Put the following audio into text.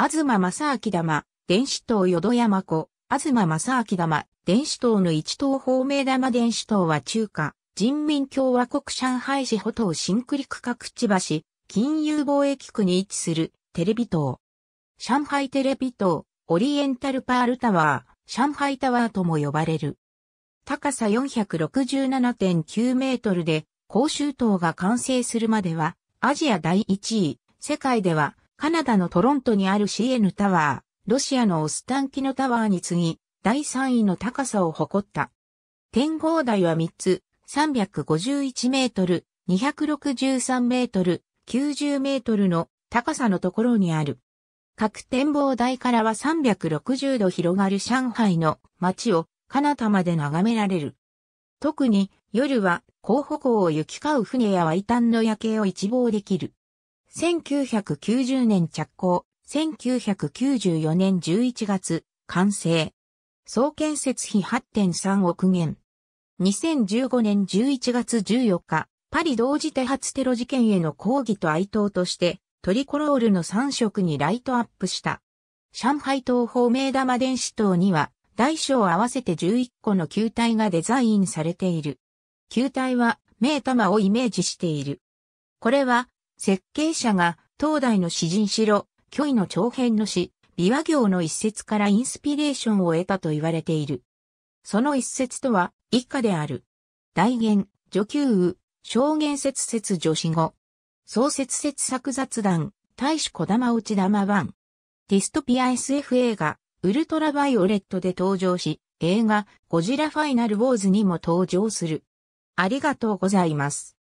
東正明玉、電子塔淀山湖、東正明玉、電子塔の一等方明玉電子塔は中華、人民共和国上海市保島新区陸各地橋、金融貿易区に位置するテレビ塔。上海テレビ塔、オリエンタルパールタワー、上海タワーとも呼ばれる。高さ467.9メートルで、公衆塔が完成するまでは、アジア第1位、世界ではカナダのトロントにある CN タワー、ロシアのオスタンキノタワーに次ぎ、第3位の高さを誇った。展望台は3つ、351メートル、263メートル、90メートルの高さのところにある。各展望台からは360度広がる上海の街を彼方まで眺められる。特に夜は候補港を行き交う船やワイタンの夜景を一望できる。1990年着工、1994年11月、完成。総建設費8.3億元。2015年11月14日、パリ同時多発テロ事件への抗議と哀悼として、トリコロールの3色にライトアップした。上海東方明玉電子塔には、大小合わせて11個の球体がデザインされている。球体は、明玉をイメージしている。これは、設計者が東大の詩人城、虚位の長編の詩、琵琶行の一節からインスピレーションを得たと言われている。その一節とは以下である。大言、女給雨、証言説説女子語。創設説作雑談、大使小玉内玉版。ディストピア SF 映画、ウルトラバイオレットで登場し、映画、ゴジラファイナルウォーズにも登場する。ありがとうございます。